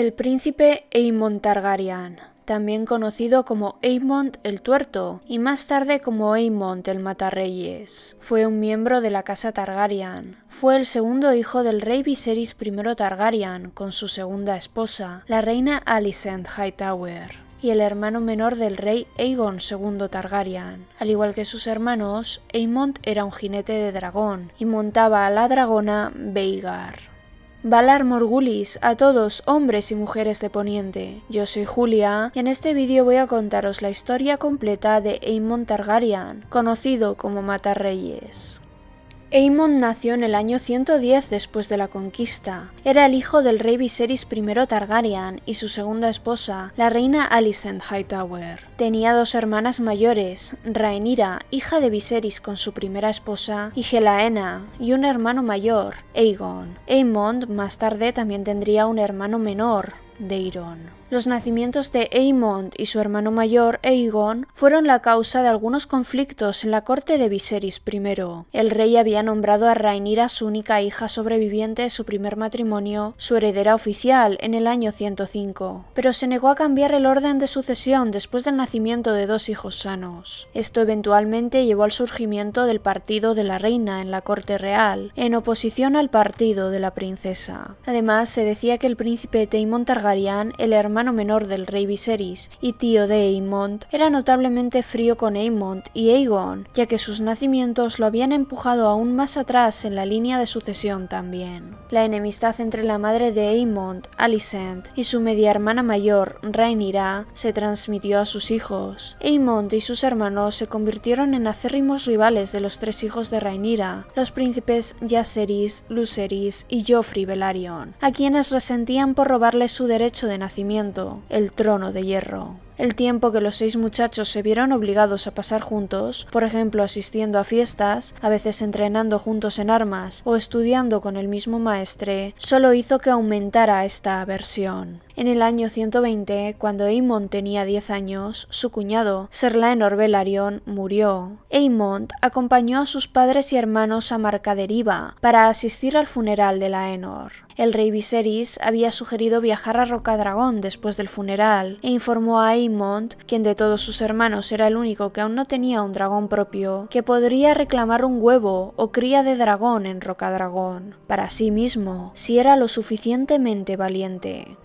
El príncipe Aemon Targaryen, también conocido como Aemond el Tuerto y más tarde como Aemond el Matarreyes, fue un miembro de la casa Targaryen. Fue el segundo hijo del rey Viserys I Targaryen con su segunda esposa, la reina Alicent Hightower y el hermano menor del rey Aegon II Targaryen. Al igual que sus hermanos, Aemond era un jinete de dragón y montaba a la dragona Veigar. Valar Morgulis a todos hombres y mujeres de Poniente. Yo soy Julia y en este vídeo voy a contaros la historia completa de Aemon Targaryen, conocido como Matarreyes. Aemon nació en el año 110 después de la conquista. Era el hijo del rey Viserys I Targaryen y su segunda esposa, la reina Alicent Hightower. Tenía dos hermanas mayores, Rhaenyra, hija de Viserys con su primera esposa, y Helaena, y un hermano mayor, Aegon. Aemond más tarde también tendría un hermano menor, Daeron. Los nacimientos de Eymond y su hermano mayor Aegon fueron la causa de algunos conflictos en la corte de Viserys I. El rey había nombrado a Rhaenyra su única hija sobreviviente de su primer matrimonio, su heredera oficial, en el año 105, pero se negó a cambiar el orden de sucesión después del nacimiento de dos hijos sanos. Esto eventualmente llevó al surgimiento del partido de la reina en la corte real, en oposición al partido de la princesa. Además, se decía que el príncipe Taemon Targaryen, el hermano menor del rey Viserys y tío de Aemond, era notablemente frío con Aemond y Aegon, ya que sus nacimientos lo habían empujado aún más atrás en la línea de sucesión también. La enemistad entre la madre de Aemond, Alicent, y su media hermana mayor, Rhaenyra, se transmitió a sus hijos. Aemond y sus hermanos se convirtieron en acérrimos rivales de los tres hijos de Rhaenyra, los príncipes Jaehaerys, Lucerys y Joffrey Velaryon, a quienes resentían por robarles su derecho de nacimiento el trono de hierro. El tiempo que los seis muchachos se vieron obligados a pasar juntos, por ejemplo asistiendo a fiestas, a veces entrenando juntos en armas o estudiando con el mismo maestre, solo hizo que aumentara esta aversión. En el año 120, cuando Eymond tenía 10 años, su cuñado, Serlaenor Velaryon, murió. Eymond acompañó a sus padres y hermanos a Marcaderiva para asistir al funeral de La Enor. El rey Viserys había sugerido viajar a Rocadragón después del funeral e informó a Aemond, quien de todos sus hermanos era el único que aún no tenía un dragón propio, que podría reclamar un huevo o cría de dragón en Rocadragón, para sí mismo, si era lo suficientemente valiente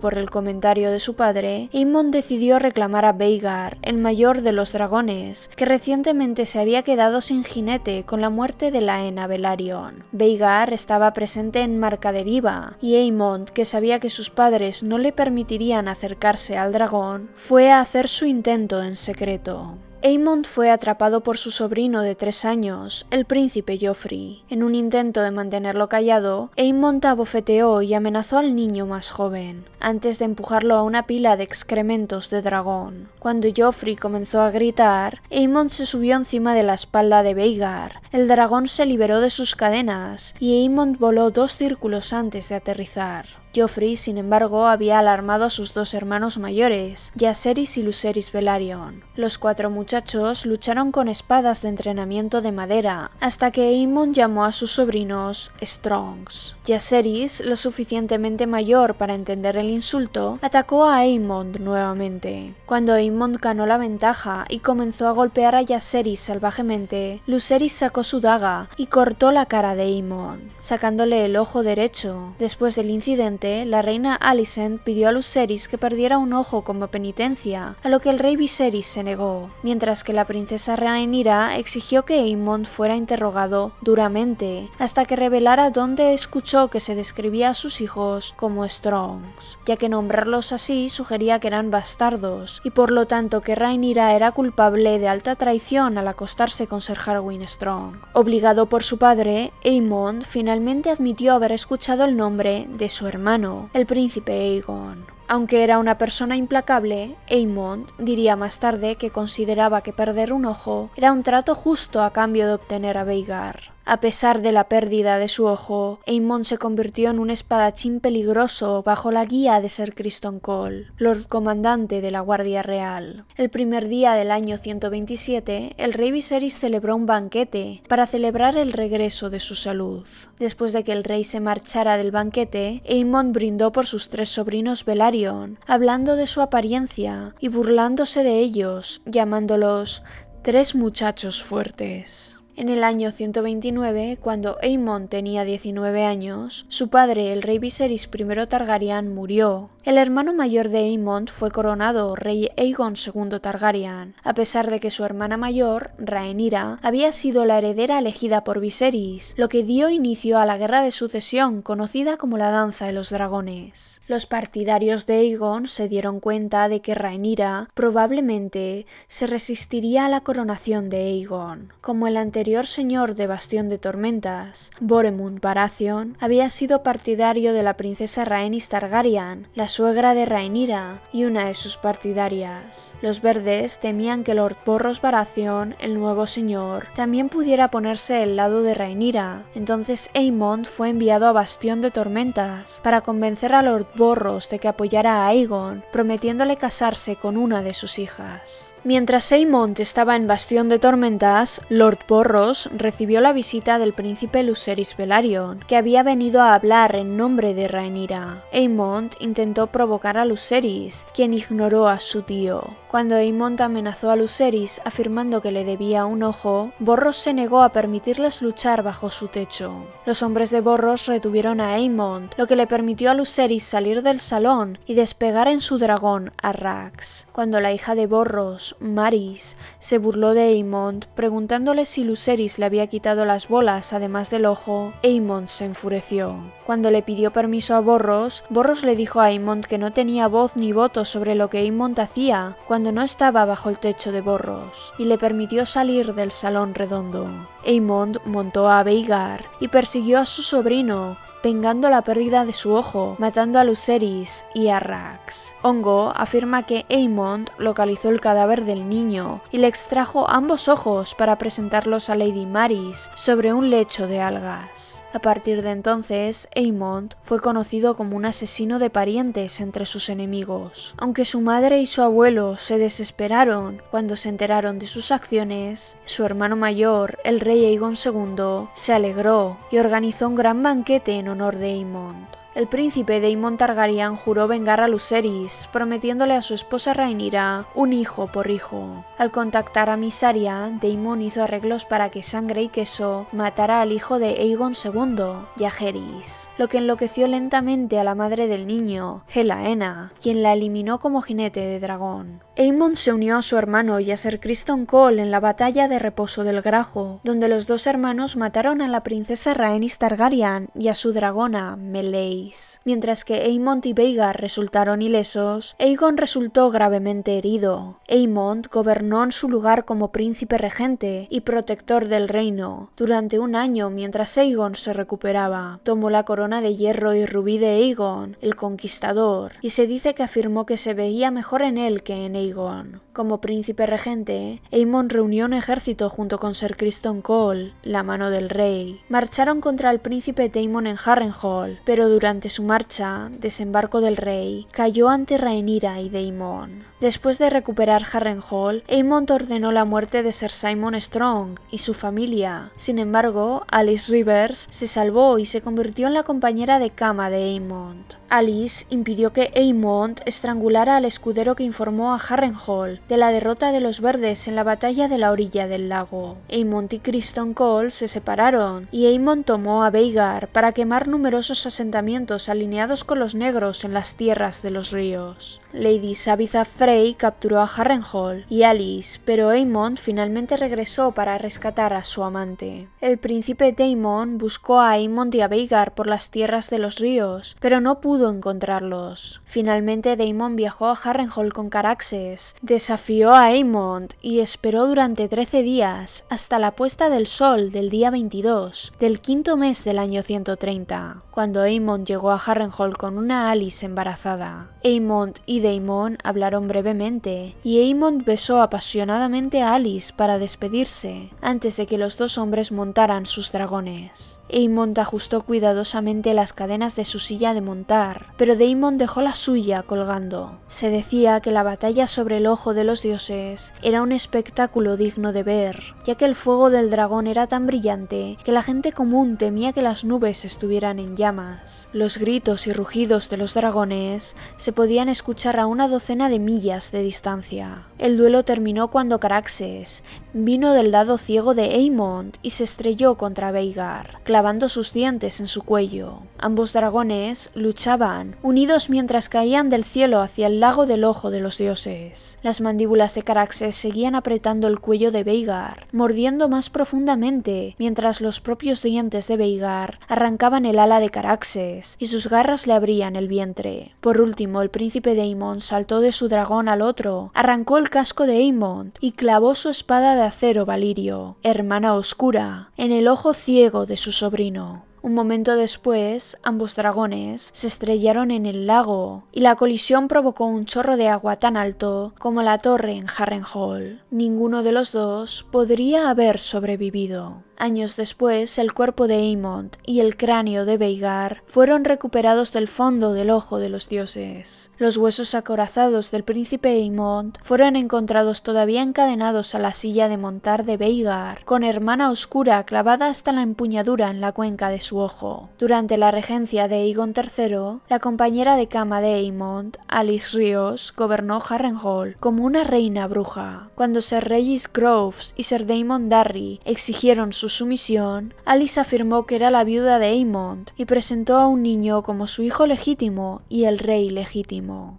por el comentario de su padre, Aemon decidió reclamar a Veigar, el mayor de los dragones, que recientemente se había quedado sin jinete con la muerte de Laena Velaryon. Veigar estaba presente en Marca Deriva y Aemond, que sabía que sus padres no le permitirían acercarse al dragón, fue a hacer su intento en secreto. Aemond fue atrapado por su sobrino de tres años, el príncipe Joffrey. En un intento de mantenerlo callado, Aemond abofeteó y amenazó al niño más joven, antes de empujarlo a una pila de excrementos de dragón. Cuando Joffrey comenzó a gritar, Aemond se subió encima de la espalda de Veigar. El dragón se liberó de sus cadenas y Aemond voló dos círculos antes de aterrizar. Geoffrey, sin embargo, había alarmado a sus dos hermanos mayores, Yaceris y Luceris Velaryon. Los cuatro muchachos lucharon con espadas de entrenamiento de madera, hasta que Aemon llamó a sus sobrinos Strongs. Yaceris, lo suficientemente mayor para entender el insulto, atacó a Aemon nuevamente. Cuando Aemon ganó la ventaja y comenzó a golpear a Yaceris salvajemente, Luceris sacó su daga y cortó la cara de Aemon, sacándole el ojo derecho. Después del incidente, la reina Alicent pidió a Lucerys que perdiera un ojo como penitencia, a lo que el rey Viserys se negó, mientras que la princesa Rhaenyra exigió que Aemond fuera interrogado duramente, hasta que revelara dónde escuchó que se describía a sus hijos como Strongs, ya que nombrarlos así sugería que eran bastardos, y por lo tanto que Rhaenyra era culpable de alta traición al acostarse con Ser Harwin Strong. Obligado por su padre, Aemond finalmente admitió haber escuchado el nombre de su hermano el príncipe Aegon. Aunque era una persona implacable, Aemond diría más tarde que consideraba que perder un ojo era un trato justo a cambio de obtener a Veigar. A pesar de la pérdida de su ojo, Aemon se convirtió en un espadachín peligroso bajo la guía de Sir Criston Cole, Lord Comandante de la Guardia Real. El primer día del año 127, el rey Viserys celebró un banquete para celebrar el regreso de su salud. Después de que el rey se marchara del banquete, Aemon brindó por sus tres sobrinos Velaryon, hablando de su apariencia y burlándose de ellos, llamándolos tres muchachos fuertes. En el año 129, cuando Aemon tenía 19 años, su padre, el rey Viserys I Targaryen, murió. El hermano mayor de Aemon fue coronado rey Aegon II Targaryen, a pesar de que su hermana mayor, Rhaenyra, había sido la heredera elegida por Viserys, lo que dio inicio a la guerra de sucesión conocida como la Danza de los Dragones. Los partidarios de Aegon se dieron cuenta de que Rhaenyra probablemente se resistiría a la coronación de Aegon. Como el anterior señor de Bastión de Tormentas, Boremund Baratheon, había sido partidario de la princesa Rhaenys Targaryen, la suegra de Rhaenyra y una de sus partidarias. Los verdes temían que Lord Borros Baratheon, el nuevo señor, también pudiera ponerse del lado de Rhaenyra. Entonces Aemond fue enviado a Bastión de Tormentas para convencer a Lord borros de que apoyara a Aegon, prometiéndole casarse con una de sus hijas. Mientras Eymond estaba en Bastión de Tormentas, Lord Borros recibió la visita del príncipe Luceris Velaryon, que había venido a hablar en nombre de Rhaenyra. Eymond intentó provocar a Luceris, quien ignoró a su tío. Cuando Eymond amenazó a Luceris afirmando que le debía un ojo, Borros se negó a permitirles luchar bajo su techo. Los hombres de Borros retuvieron a Eymond, lo que le permitió a Luceris salir del salón y despegar en su dragón a Rax. Cuando la hija de Borros Maris se burló de Aemond preguntándole si Luceris le había quitado las bolas además del ojo. Aemond se enfureció. Cuando le pidió permiso a Borros, Borros le dijo a Aemond que no tenía voz ni voto sobre lo que Aemond hacía cuando no estaba bajo el techo de Borros, y le permitió salir del salón redondo. Aemond montó a Veigar y persiguió a su sobrino, vengando la pérdida de su ojo, matando a Luceris y a Rax. Ongo afirma que Aemond localizó el cadáver del niño y le extrajo ambos ojos para presentarlos a Lady Maris sobre un lecho de algas. A partir de entonces, Aemond fue conocido como un asesino de parientes entre sus enemigos. Aunque su madre y su abuelo se desesperaron cuando se enteraron de sus acciones, su hermano mayor, el rey Aegon II, se alegró y organizó un gran banquete en honor de Aemond. El príncipe Daemon Targaryen juró vengar a Lucerys, prometiéndole a su esposa Rhaenyra un hijo por hijo. Al contactar a Misaria, Daemon hizo arreglos para que Sangre y Queso matara al hijo de Aegon II, Yajeris, lo que enloqueció lentamente a la madre del niño, Helaena, quien la eliminó como jinete de dragón. Amon se unió a su hermano y a ser Criston Cole en la batalla de Reposo del Grajo, donde los dos hermanos mataron a la princesa Rhaenys Targaryen y a su dragona, Meleis. Mientras que Aemon y Veigar resultaron ilesos, Aegon resultó gravemente herido. Aemon gobernó en su lugar como príncipe regente y protector del reino durante un año mientras Aegon se recuperaba. Tomó la corona de hierro y rubí de Aegon, el conquistador, y se dice que afirmó que se veía mejor en él que en goano. Como príncipe regente, Aemon reunió un ejército junto con Sir Criston Cole, la mano del rey. Marcharon contra el príncipe Daemon en Harrenhal, pero durante su marcha, desembarco del rey, cayó ante Rhaenyra y Daemon. Después de recuperar Harrenhal, Aemon ordenó la muerte de Sir Simon Strong y su familia. Sin embargo, Alice Rivers se salvó y se convirtió en la compañera de cama de Aemon. Alice impidió que Aemon estrangulara al escudero que informó a Harrenhal, de la derrota de los verdes en la batalla de la orilla del lago. Eamon y Criston Cole se separaron y Eamon tomó a Veigar para quemar numerosos asentamientos alineados con los negros en las tierras de los ríos. Lady Sabitha Frey capturó a Harrenhal y Alice, pero Eamon finalmente regresó para rescatar a su amante. El príncipe Daemon buscó a Eamon y a Veigar por las tierras de los ríos, pero no pudo encontrarlos. Finalmente Daemon viajó a Harrenhal con Caraxes, desafiando desafió a Aemond y esperó durante 13 días hasta la puesta del sol del día 22 del quinto mes del año 130, cuando Aemond llegó a Harrenhall con una Alice embarazada. Aemond y Daemon hablaron brevemente y Aemond besó apasionadamente a Alice para despedirse antes de que los dos hombres montaran sus dragones. Aemond ajustó cuidadosamente las cadenas de su silla de montar, pero Daemon dejó la suya colgando. Se decía que la batalla sobre el ojo del dioses era un espectáculo digno de ver, ya que el fuego del dragón era tan brillante que la gente común temía que las nubes estuvieran en llamas. Los gritos y rugidos de los dragones se podían escuchar a una docena de millas de distancia. El duelo terminó cuando Caraxes vino del lado ciego de Aemond y se estrelló contra Veigar, clavando sus dientes en su cuello. Ambos dragones luchaban, unidos mientras caían del cielo hacia el lago del ojo de los dioses. Las mandíbulas de Caraxes seguían apretando el cuello de Veigar, mordiendo más profundamente, mientras los propios dientes de Veigar arrancaban el ala de Caraxes y sus garras le abrían el vientre. Por último, el príncipe Daemon saltó de su dragón al otro, arrancó el casco de Aemond y clavó su espada de acero Valirio, hermana oscura, en el ojo ciego de su sobrino. Un momento después, ambos dragones se estrellaron en el lago y la colisión provocó un chorro de agua tan alto como la torre en Harrenhal. Ninguno de los dos podría haber sobrevivido. Años después, el cuerpo de Amond y el cráneo de Veigar fueron recuperados del fondo del ojo de los dioses. Los huesos acorazados del príncipe Eymond fueron encontrados todavía encadenados a la silla de montar de Veigar, con hermana oscura clavada hasta la empuñadura en la cuenca de su ojo. Durante la regencia de Aegon III, la compañera de cama de Amond, Alice Ríos, gobernó Harrenhal como una reina bruja. Cuando Sir Regis Groves y Sir Damon Darry exigieron su su misión, Alice afirmó que era la viuda de Aymond y presentó a un niño como su hijo legítimo y el rey legítimo.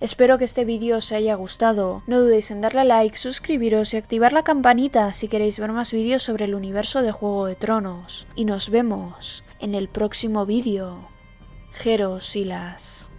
Espero que este vídeo os haya gustado. No dudéis en darle like, suscribiros y activar la campanita si queréis ver más vídeos sobre el universo de Juego de Tronos. Y nos vemos en el próximo vídeo. Jero Silas.